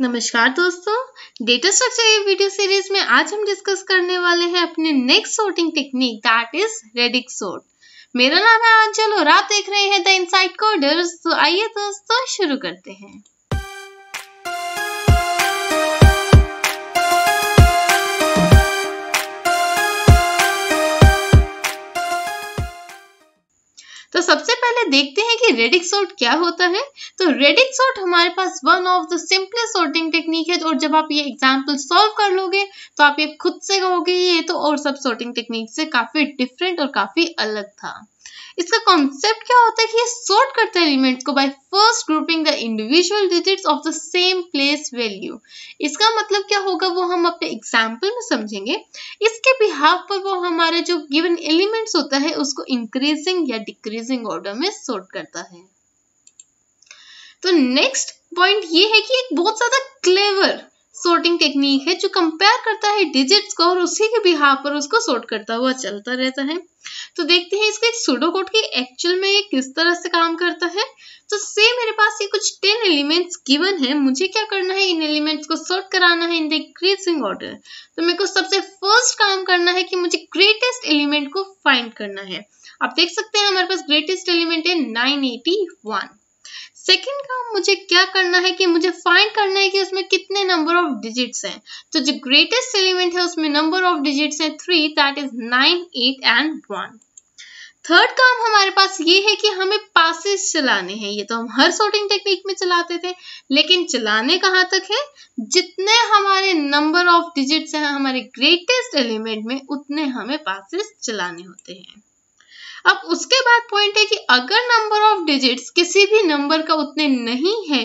नमस्कार दोस्तों data structure ये वीडियो सीरीज में आज हम डिस्कस करने वाले हैं अपने next sorting technique that is radix sort मेरा नाम है आंचल और आप देख रहे हैं द इनसाइट कोडर्स तो आइए दोस्तों शुरू करते हैं तो सबसे पहले देखते हैं कि रेडिक सॉर्ट क्या होता है तो रेडिक सॉर्ट हमारे पास one of the simplest sorting technique है और जब आप ये एग्जाम्पल सॉल्व कर लोगे तो आप ये खुद से कहोगे ये तो और सब सॉर्टिंग टेक्निक से काफी डिफरेंट और काफी अलग था इसका कॉन्सेप्ट क्या होता है कि ये सॉर्ट करता है एलिमेंट्स को by first grouping the individual digits of the same place value इसका मतलब क्या होगा वो हम अपने एग्जांपल में समझेंगे इसके बिहाफ पर वो हमारे जो गिवन एलिमेंट्स होता है उसको इंक्रीजिंग या डिक्रीजिंग ऑर्डर में सॉर्ट करता है तो नेक्स्ट पॉइंट ये है कि एक बहुत ज्यादा क्लेवर सोर्टिंग टेक्निक है जो कंपेयर करता है डिजिट्स को और उसी के बिहार पर उसको सोर्ट करता हुआ चलता रहता है तो देखते हैं इसके सुडो कोड के एक्चुअल में ये किस तरह से काम करता है तो से मेरे पास ये कुछ टेन एलिमेंट्स गिवन है मुझे क्या करना है इन एलिमेंट्स को सॉर्ट कराना है इन द ऑर्डर तो मेरे को सबसे फर्स्ट काम करना है कि मुझे ग्रेटेस्ट एलिमेंट को फाइंड करना है आप देख सकते हैं हमारे पास ग्रेटेस्ट एलिमेंट है नाइन सेकेंड काम मुझे क्या करना है कि मुझे फाइंड करना है कि उसमें कितने नंबर ऑफ डिजिट्स हैं तो जो ग्रेटेस्ट एलिमेंट है उसमें नंबर ऑफ डिजिट्स हैं three that is nine eight and one third काम हमारे पास ये है कि हमें पासिस चलाने हैं ये तो हम हर सॉर्टिंग टेक्निक में चलाते थे लेकिन चलाने कहाँ तक है जितने हमारे नंबर ऑफ डिजिट्स हैं हमारे ग्रेटेस्ट एलिमेंट में उतने हमें पासिस चलाने होते हैं अब उसके बाद पॉइंट है कि अगर नंबर ऑफ डिजिट्स किसी भी नंबर का उतने नहीं है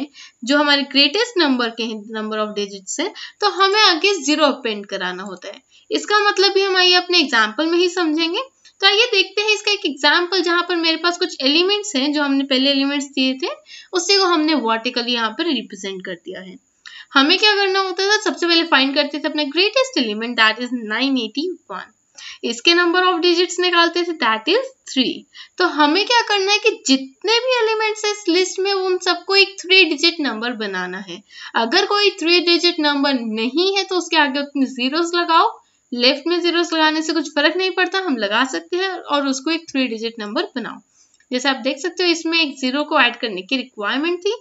जो हमारे ग्रेटेस्ट नंबर के हैं नंबर ऑफ डिजिट्स है तो हमें आगे जीरो अपेंड कराना होता है इसका मतलब भी हम आइए अपने एग्जाम्पल में ही समझेंगे तो आइए देखते हैं इसका एक एग्जाम्पल जहाँ पर मेरे पास कुछ एलिमेंट्स हैं जो हमने पहले एलिमेंट्स दिए थे उसी को हमने वर्टिकली यहाँ पर रिप्रेजेंट कर दिया है हमें क्या करना होता था सबसे पहले फाइंड करते थे अपने ग्रेटेस्ट एलिमेंट दैट इज 981 इसके नंबर ऑफ डिजिट्स निकालते थे दैट इज थ्री तो हमें क्या करना है कि जितने भी एलिमेंट्स है इस लिस्ट में उन सबको एक थ्री डिजिट नंबर बनाना है अगर कोई थ्री डिजिट नंबर नहीं है तो उसके आगे अपने जीरोस लगाओ लेफ्ट में जीरोस लगाने से कुछ फर्क नहीं पड़ता हम लगा सकते हैं और उसको एक थ्री डिजिट नंबर बनाओ जैसे आप देख सकते हो इसमें एक जीरो को ऐड करने की रिक्वायरमेंट थी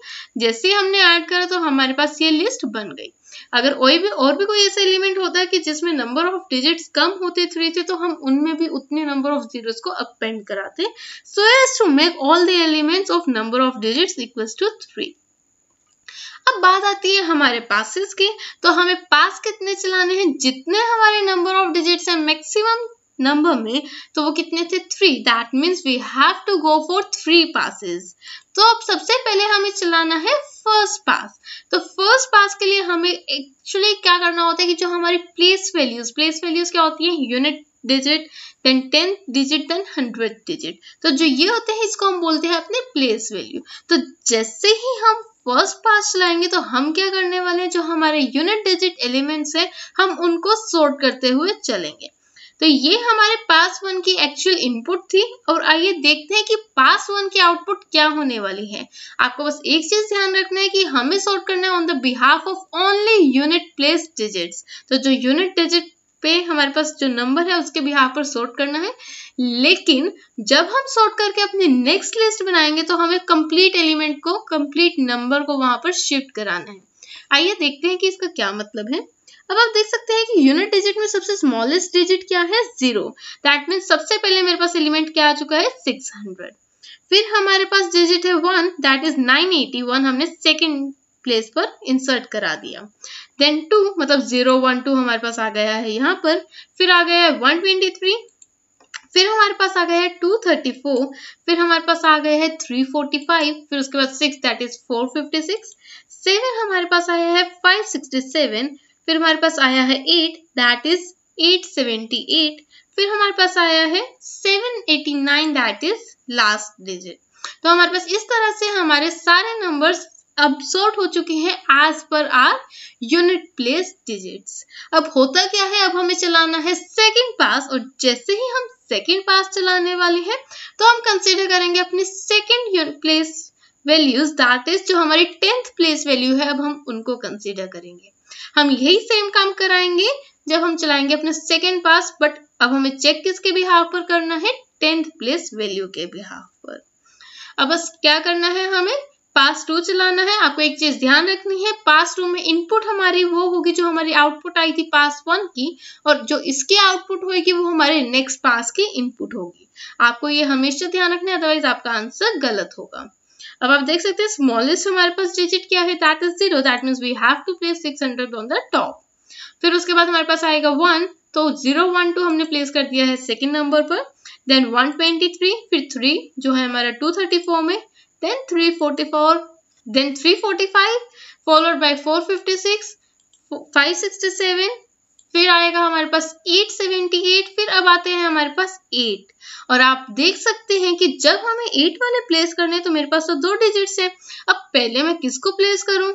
जैसे ही हमने ऐड करा तो हमारे पास ये लिस्ट बन गई अगर कोई भी और भी कोई ऐसा एलिमेंट होता है कि जिसमें नंबर ऑफ डिजिट्स कम होते थ्री थे तो हम उनमें भी उतने नंबर ऑफ जीरोस को अपेंड कराते so as to make all the elements of number of digits equals to three अब बात आती है हमारे पासेस की तो हमें पास कितने चलाने हैं जितने हमारे नंबर ऑफ डिजिट्स हैं मैक्सिमम नंबर में तो वो कितने थे three that means we have to go for three passes तो अब सबसे पहले हमें चलाना है फर्स्ट पास तो फर्स्ट पास के लिए हमें एक्चुअली क्या करना होता है कि जो हमारी प्लेस वैल्यूज प्लेस वैल्यूज क्या होती है unit digit then tenth digit then hundred digit तो जो ये होते हैं इसको हम बोलते हैं अपने प्लेस वैल्यू तो जैसे ही हम फर्स्ट पास चलाएंगे तो हम क्या करने वाले हैं जो हमारे यूनिट डिजिट एलिमेंट्स हैं हम उनको सॉर्ट करते हुए चलेंगे तो ये हमारे पास वन की एक्चुअल इनपुट थी और आइए देखते हैं कि पास वन की आउटपुट क्या होने वाली है आपको बस एक चीज ध्यान रखना है कि हमें सॉर्ट करना है on the behalf of only unit place digits तो जो यूनिट डिजिट पे हमारे पास जो नंबर है उसके बिहाफ पर सॉर्ट करना है लेकिन जब हम सॉर्ट करके अपनी नेक्स्ट लिस्ट बनाएंगे तो हमें कंप्लीट एलिमेंट को कंप्लीट नंबर को वहां पर शिफ्ट कराना है आइए देखते हैं कि इसका क्या मतलब है अब आप देख सकते हैं कि यूनिट डिजिट में सबसे स्मॉलेस्ट डिजिट क्या है जीरो दैट मीन सबसे पहले मेरे पास एलिमेंट क्या आ चुका है सिक्स हंड्रेड फिर हमारे पास डिजिट है one that is nine eighty one हमने सेकेंड प्लेस पर इंसर्ट करा दिया देन टू मतलब जीरो वन टू हमारे पास आ गया है यहाँ पर फिर आ गया है वन ट्वेंटी थ्री फिर हमारे पास आ गया है टू थर्टी फोर फिर हमारे पास आ गया है थ्री फोर्टी फाइव फिर उसके बाद six that is four fifty six seven हमारे पास आया है फाइव सिक्सटी सेवन फिर हमारे पास आया है eight that is eight seventy eight फिर हमारे पास आया है seven eighty nine that is last digit तो हमारे पास इस तरह से हमारे सारे नंबर्स अब्सॉर्ट हो चुके हैं as per are unit place digits अब होता क्या है अब हमें चलाना है सेकंड पास और जैसे ही हम सेकंड पास चलाने वाले हैं तो हम कंसिडर करेंगे अपने second place values that is जो हमारी टेंथ प्लेस वैल्यू है अब हम उनको कंसिडर करेंगे हम यही सेम काम कराएंगे जब हम चलाएंगे अपने सेकेंड पास बट अब हमें चेक किसके बिहाव पर करना है टेंथ प्लेस वैल्यू के बिहाव पर अब बस क्या करना है हमें पास टू चलाना है आपको एक चीज ध्यान रखनी है पास टू में इनपुट हमारी वो होगी जो हमारी आउटपुट आई थी पास वन की और जो इसकी आउटपुट होगी वो हमारे नेक्स्ट पास की इनपुट होगी आपको ये हमेशा ध्यान रखना है अदरवाइज आपका आंसर गलत होगा अब आप देख सकते हैं स्मॉलेस्ट हमारे पास डिजिट क्या है that is zero that mean we have to place six hundred on the top फिर उसके बाद हमारे पास आएगा वन तो जीरो वन टू हमने प्लेस कर दिया है सेकेंड नंबर पर देन वन ट्वेंटी थ्री फिर थ्री जो है हमारा टू थर्टी फोर में then three forty four then three forty five followed by four fifty six five sixty seven फिर आएगा हमारे पास 878 फिर अब आते हैं हमारे पास 8 और आप देख सकते हैं कि जब हमें 8 वाले प्लेस करने तो मेरे पास तो दो डिजिट्स है अब पहले मैं किसको प्लेस करूं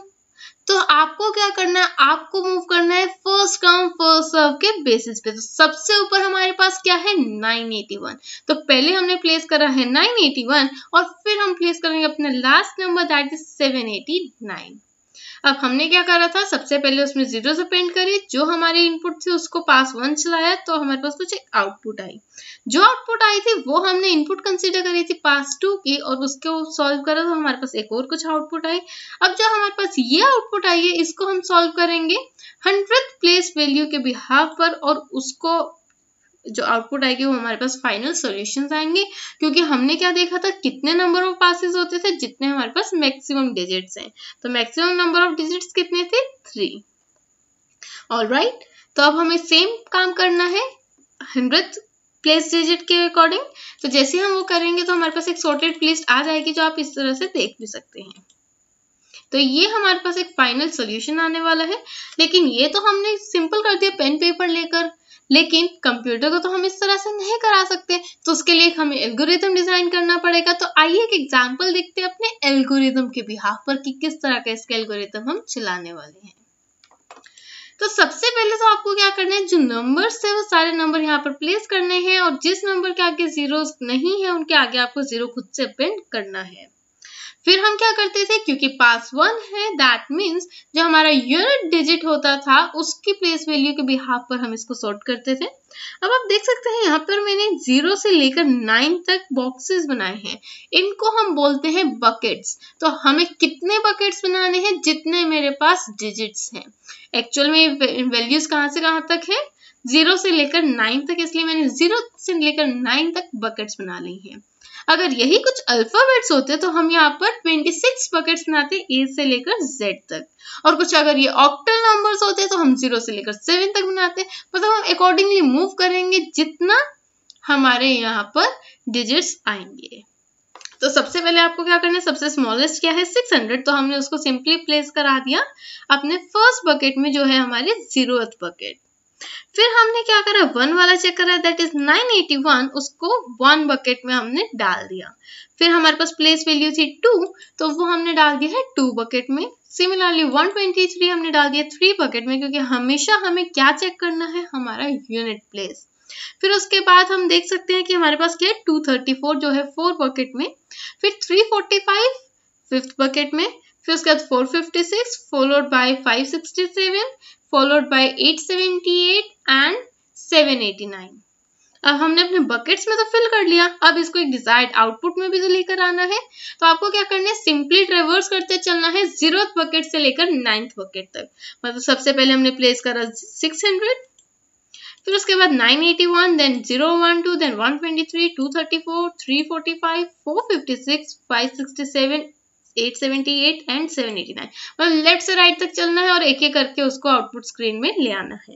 तो आपको क्या करना है आपको मूव करना है फर्स्ट कम फर्स्ट सर्व के बेसिस पे तो सबसे ऊपर हमारे पास क्या है 981 तो पहले हमने प्लेस करा है 981 और फिर हम प्लेस करेंगे अपना लास्ट नंबर दैट इज 789 अब हमने क्या करा था सबसे पहले उसमें जीरो से पेंट करी जो हमारे इनपुट से उसको पास वन चलाया तो हमारे पास कुछ आउटपुट आई जो आउटपुट आई थी वो हमने इनपुट कंसिडर करी थी पास टू की और उसको सॉल्व करा तो हमारे पास एक और कुछ आउटपुट आई अब जो हमारे पास ये आउटपुट आई है इसको हम सॉल्व करेंगे हंड्रेड प्लेस वैल्यू के बिहाफ पर और उसको जो आउटपुट आएगी वो हमारे पास फाइनल सॉल्यूशंस आएंगे क्योंकि हमने क्या देखा था कितने नंबर ऑफ पासिस होते थे जितने हमारे पास मैक्सिमम डिजिट्स हैं तो मैक्सिमम नंबर ऑफ डिजिट्स कितने थे थ्री ऑल राइट तो अब हमें सेम काम करना है हंड्रेड प्लेस डिजिट के अकॉर्डिंग तो जैसे हम वो करेंगे तो हमारे पास एक सॉर्टेड लिस्ट आ जाएगी जो आप इस तरह से देख भी सकते हैं तो ये हमारे पास एक फाइनल सोल्यूशन आने वाला है लेकिन ये तो हमने सिंपल कर दिया पेन पेपर लेकर लेकिन कंप्यूटर को तो हम इस तरह से नहीं करा सकते तो उसके लिए हमें एल्गोरिदम डिजाइन करना पड़ेगा तो आइए एक एग्जाम्पल देखते हैं अपने एल्गोरिदम के बिहाफ पर कि किस तरह का इसके एल्गोरिदम हम चलाने वाले हैं तो सबसे पहले तो आपको क्या करना है जो नंबर्स थे वो सारे नंबर यहाँ पर प्लेस करने हैं और जिस नंबर के आगे जीरो नहीं है उनके आगे आपको जीरो खुद से प्रिंट करना है फिर हम क्या करते थे क्योंकि पास वन है दैट मीन्स जो हमारा यूनिट डिजिट होता था उसकी प्लेस वैल्यू के बिहाफ पर हम इसको सॉर्ट करते थे अब आप देख सकते हैं यहाँ पर मैंने जीरो से लेकर नाइन तक बॉक्सेस बनाए हैं इनको हम बोलते हैं बकेट्स तो हमें कितने बकेट्स बनाने हैं जितने मेरे पास डिजिट्स हैं एक्चुअल में वैल्यूज कहाँ से कहाँ तक है जीरो से लेकर नाइन तक इसलिए मैंने जीरो से लेकर नाइन तक बकेट्स बना ली हैं अगर यही कुछ अल्फाबेट्स होते तो हम यहाँ पर 26 बकेट्स बनाते ए से लेकर जेड तक और कुछ अगर ये ऑक्टल नंबर्स होते तो हम जीरो से लेकर सेवन तक बनाते मतलब तो हम अकॉर्डिंगली मूव करेंगे जितना हमारे यहाँ पर डिजिट्स आएंगे तो सबसे पहले आपको क्या करना है सबसे स्मॉलेस्ट क्या है 600 तो हमने उसको सिंपली प्लेस करा दिया अपने फर्स्ट बकेट में जो है हमारे जीरो बकेट फिर हमने क्या करा वन वाला चेक करा दैट इज 981 उसको वन बकेट में हमने डाल दिया फिर हमारे पास प्लेस वैल्यू थी टू तो वो हमने डाल दिया है टू बकेट में सिमिलरली 123 हमने डाल दिया थ्री बकेट में क्योंकि हमेशा हमें क्या चेक करना है हमारा यूनिट प्लेस फिर उसके बाद हम देख सकते हैं कि हमारे पास क्या है 234 जो है फोर बकेट में फिर थ्री 345 फिफ्थ बकेट में फिर उसके बाद four fifty six followed by 567 followed by 878 and 789. अब हमने अपने बकेट्स में तो फिल कर लिया अब इसको एक डिजायर्ड आउटपुट में भी तो लेकर आना है तो आपको क्या करना है सिंपली ट्रेवर्स करते चलना है जीरो बकेट से लेकर नाइन्थ बकेट तक मतलब सबसे पहले हमने प्लेस करा 600 फिर उसके बाद 981 देन 012 देन 123 234 345 456 567 878 एंड 789 मतलब लेफ्ट से राइट तक चलना है और एक एक करके उसको आउटपुट स्क्रीन में ले आना है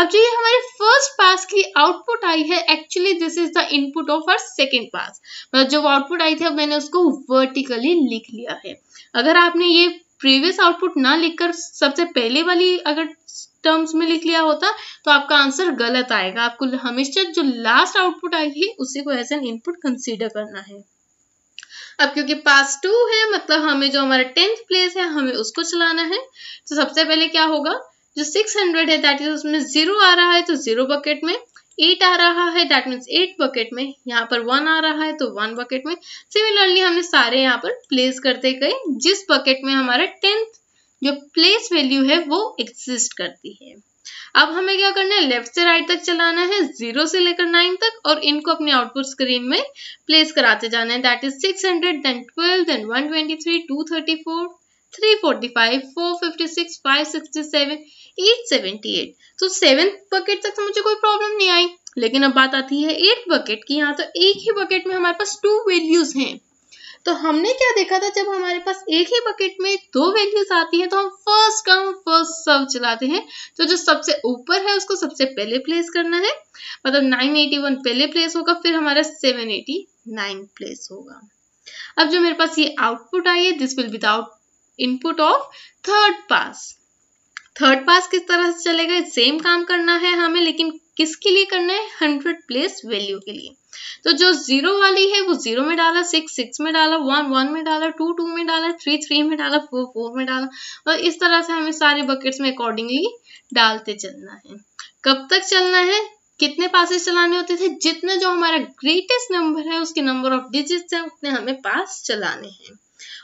अब जो ये हमारे फर्स्ट पास की आउटपुट आई है actually this is the input of our second pass मतलब जो आउटपुट आई थी अब मैंने उसको वर्टिकली लिख लिया है अगर आपने ये प्रीवियस आउटपुट ना लिखकर सबसे पहले वाली अगर टर्म्स में लिख लिया होता तो आपका आंसर गलत आएगा आपको हमेशा जो लास्ट आउटपुट आई है उसी को एज एन इनपुट कंसीडर करना है अब क्योंकि पास टू है मतलब हमें जो हमारा टेंथ प्लेस है हमें उसको चलाना है तो सबसे पहले क्या होगा जो 600 है दैट इज उसमें जीरो आ रहा है तो जीरो बकेट में एट आ रहा है दैट मीन्स एट बकेट में यहाँ पर वन आ रहा है तो वन बकेट में सिमिलरली हमने सारे यहाँ पर प्लेस करते गए जिस बकेट में हमारा टेंथ जो प्लेस वैल्यू है वो एग्जिस्ट करती है अब हमें क्या करना है लेफ्ट से राइट तक चलाना है जीरो से लेकर नाइन तक और इनको अपने आउटपुट स्क्रीन में प्लेस कराते जाना है that is six hundred then twelve then one twenty three two thirty four 345, 456, 567, 878. तो सेवेंथ बकेट तक तो मुझे कोई प्रॉब्लम नहीं आई लेकिन अब बात आती है एट बकेट की यहाँ तो एक ही बकेट में हमारे पास टू वैल्यूज हैं तो हमने क्या देखा था जब हमारे पास एक ही बकेट में दो वैल्यूज आती है तो हम फर्स्ट कम फर्स्ट सर्व चलाते हैं तो जो सबसे ऊपर है उसको सबसे पहले प्लेस करना है मतलब 981 पहले प्लेस होगा फिर हमारा 789 प्लेस होगा अब जो मेरे पास ये आउटपुट आई है this will without input of third pass third pass किस तरह से चलेगा सेम काम करना है हमें लेकिन किसके लिए करना है हंड्रेड प्लेस वैल्यू के लिए तो जो जीरो वाली है वो जीरो में डाला सिक्स सिक्स में डाला वन वन में डाला टू टू में डाला थ्री थ्री में डाला फोर फोर में डाला और इस तरह से हमें सारे बकेट्स में अकॉर्डिंगली डालते चलना है कब तक चलना है कितने पासेस चलाने होते थे जितना जो हमारा ग्रेटेस्ट नंबर है उसके नंबर ऑफ डिजिट्स है उतने हमें पास चलाने हैं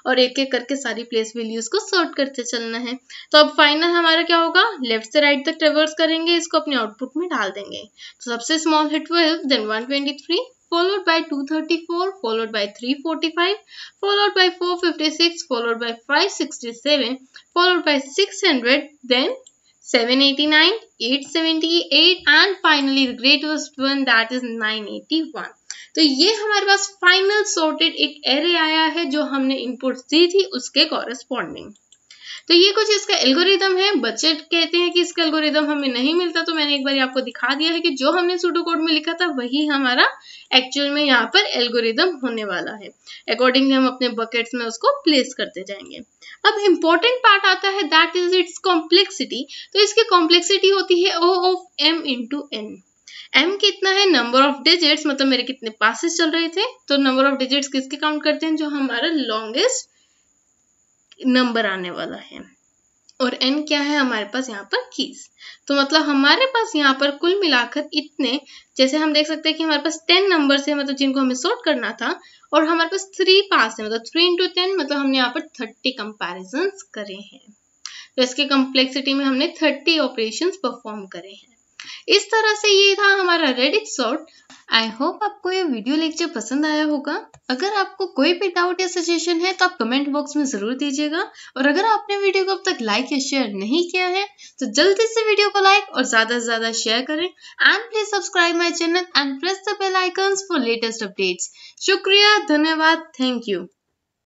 और एक एक करके सारी प्लेस वैल्यूज को सॉर्ट करते चलना है तो अब फाइनल हमारा क्या होगा लेफ्ट से राइट तक ट्रेवर्स करेंगे इसको अपने आउटपुट में डाल देंगे तो सबसे स्मॉल है twelve then one twenty three followed by 234 followed by 345 followed by 456 followed by 567 followed by 600 then 789 878 and finally the greatest one that is 981 तो ये हमारे पास फाइनल सॉर्टेड एक एरे आया है जो हमने इनपुट दी थी उसके कॉरेस्पॉन्डिंग तो ये कुछ इसका एल्गोरिदम है बच्चे कहते हैं कि इसका एल्गोरिदम हमें नहीं मिलता तो मैंने एक बार आपको दिखा दिया है कि जो हमने सूडो कोड में लिखा था वही हमारा एक्चुअल में यहाँ पर एल्गोरिदम होने वाला है अकॉर्डिंगली हम अपने बकेट्स में उसको प्लेस करते जाएंगे अब इम्पोर्टेंट पार्ट आता है दैट इज इट्स कॉम्प्लेक्सिटी तो इसकी कॉम्प्लेक्सिटी होती है O of M into N M कितना है नंबर ऑफ डिजिट्स मतलब मेरे कितने पासिस चल रहे थे तो नंबर ऑफ डिजिट्स किसके काउंट करते हैं जो हमारा लॉन्गेस्ट नंबर आने वाला है और एन क्या है हमारे पास यहाँ पर कीज तो मतलब हमारे पास यहाँ पर कुल मिलाकर इतने जैसे हम देख सकते हैं कि हमारे पास टेन नंबर है मतलब जिनको हमें सॉर्ट करना था और हमारे पास थ्री पास है मतलब थ्री इंटू टेन मतलब हमने यहाँ पर थर्टी कंपेरिजन करे हैं तो इसके कम्प्लेक्सिटी में हमने थर्टी ऑपरेशन परफॉर्म करे हैं इस तरह से ये था हमारा रेडिक शॉर्ट आई होप आपको ये वीडियो लेक्चर पसंद आया होगा अगर आपको कोई भी डाउट या सजेशन है तो आप कमेंट बॉक्स में जरूर दीजिएगा और अगर आपने वीडियो को अब तक लाइक या शेयर नहीं किया है तो जल्दी से वीडियो को लाइक और ज्यादा से ज्यादा शेयर करें and please subscribe my channel and press the bell icon for latest updates शुक्रिया धन्यवाद थैंक यू